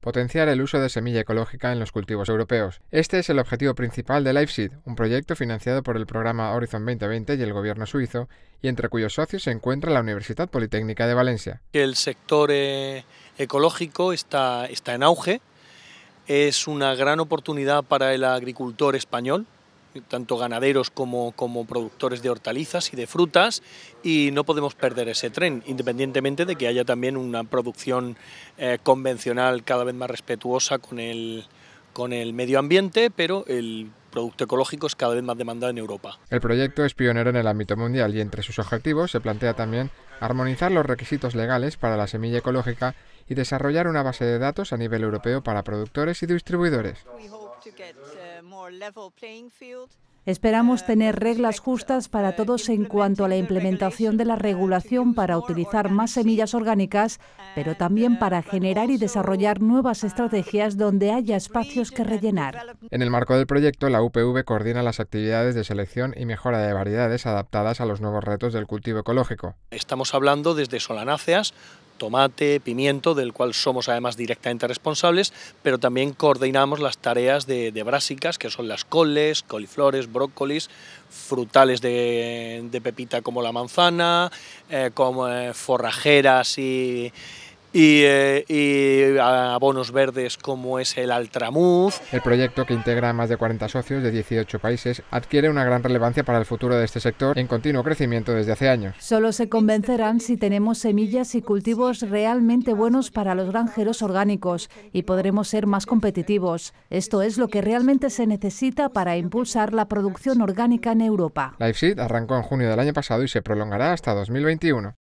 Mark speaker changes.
Speaker 1: Potenciar el uso de semilla ecológica en los cultivos europeos. Este es el objetivo principal de LifeSeed, un proyecto financiado por el programa Horizon 2020 y el gobierno suizo, y entre cuyos socios se encuentra la Universidad Politécnica de Valencia.
Speaker 2: El sector eh, ecológico está en auge, es una gran oportunidad para el agricultor español, tanto ganaderos como, como, productores de hortalizas y de frutas, y no podemos perder ese tren, independientemente de que haya también una producción eh, convencional cada vez más respetuosa con el, con el medio ambiente, pero el producto ecológico es cada vez más demandado en
Speaker 1: Europa. El proyecto es pionero en el ámbito mundial y entre sus objetivos se plantea también armonizar los requisitos legales para la semilla ecológica y desarrollar una base de datos a nivel europeo para productores y distribuidores.
Speaker 3: Esperamos uh, tener reglas justas para uh, todos en cuanto a la implementación de la uh, regulación para utilizar más semillas orgánicas, pero también para generar y desarrollar nuevas estrategias donde haya espacios que rellenar.
Speaker 1: En el marco del proyecto, la UPV coordina las actividades de selección y mejora de variedades adaptadas a los nuevos retos del cultivo ecológico.
Speaker 2: Estamos hablando desde solanáceas tomate, pimiento, del cual somos además directamente responsables, pero también coordinamos las tareas de, de brásicas, que son las coles, coliflores, brócolis, frutales de, pepita como la manzana, eh, como eh, forrajeras y y, eh, abonos verdes como
Speaker 1: es el Altramuz. El proyecto, que integra a más de 40 socios de 18 países, adquiere una gran relevancia para el futuro de este sector en continuo crecimiento desde hace años.
Speaker 3: Solo se convencerán si tenemos semillas y cultivos realmente buenos para los granjeros orgánicos y podremos ser más competitivos. Esto es lo que realmente se necesita para impulsar la producción orgánica en Europa.
Speaker 1: LifeSeed arrancó en junio del año pasado y se prolongará hasta 2021.